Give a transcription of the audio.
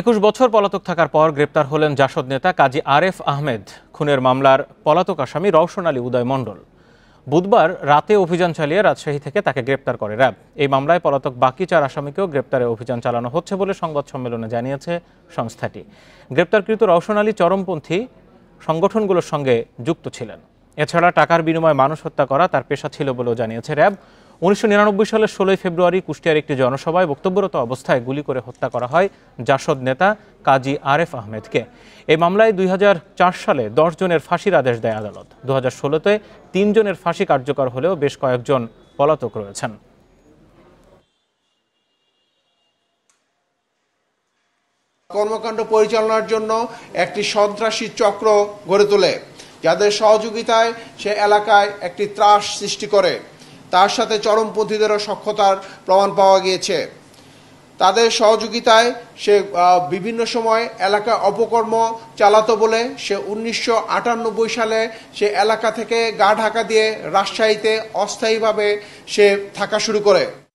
একুশ বছর পলাতক থাকার পর গ্রেপ্তার হলেন জাসদ নেতা কাজী আরেফ আহমেদ খুনের মামলার পলাতক আসামি রওশন আলী উদয় মণ্ডল বুধবার রাতে অভিযান চালিয়ে রাজশাহী থেকে তাকে গ্রেপ্তার করে র্যাব এই মামলায় পলাতক বাকি চার আসামিকেও গ্রেপ্তারে অভিযান চালানো হচ্ছে বলে সংবাদ সম্মেলনে জানিয়েছে সংস্থাটি গ্রেপ্তারকৃত রওশন আলী চরমপন্থী সংগঠনগুলোর সঙ্গে যুক্ত ছিলেন এছাড়া টাকার বিনিময়ে মানুষ হত্যা করা তার পেশা ছিল বলেও জানিয়েছে র্যাব উনিশশো সালের ষোলোই ফেব্রুয়ারি কুষ্টিয়ার একটি জনসভায় বক্তব্যরত অবস্থায় গুলি করে হত্যা করা হয় জাসদ নেতা কাজী আরেফ আহমেদকে এই মামলায় দুই সালে দশ জনের ফাঁসির আদেশ দেয় আদালত দু হাজার ষোলোতে তিনজনের ফাঁসি কার্যকর হলেও বেশ কয়েকজন পলাতক রয়েছেন কর্মকাণ্ড পরিচালনার জন্য একটি সন্ত্রাসী চক্র গড়ে তোলে যাদের সহযোগিতায় সে এলাকায় একটি ত্রাস সৃষ্টি করে তার সাথে চরমপন্থীদেরও সক্ষতার প্রমাণ পাওয়া গিয়েছে তাদের সহযোগিতায় সে বিভিন্ন সময় এলাকা অপকর্ম চালাতো বলে সে উনিশশো সালে সে এলাকা থেকে গা ঢাকা দিয়ে রাজশাহীতে অস্থায়ীভাবে সে থাকা শুরু করে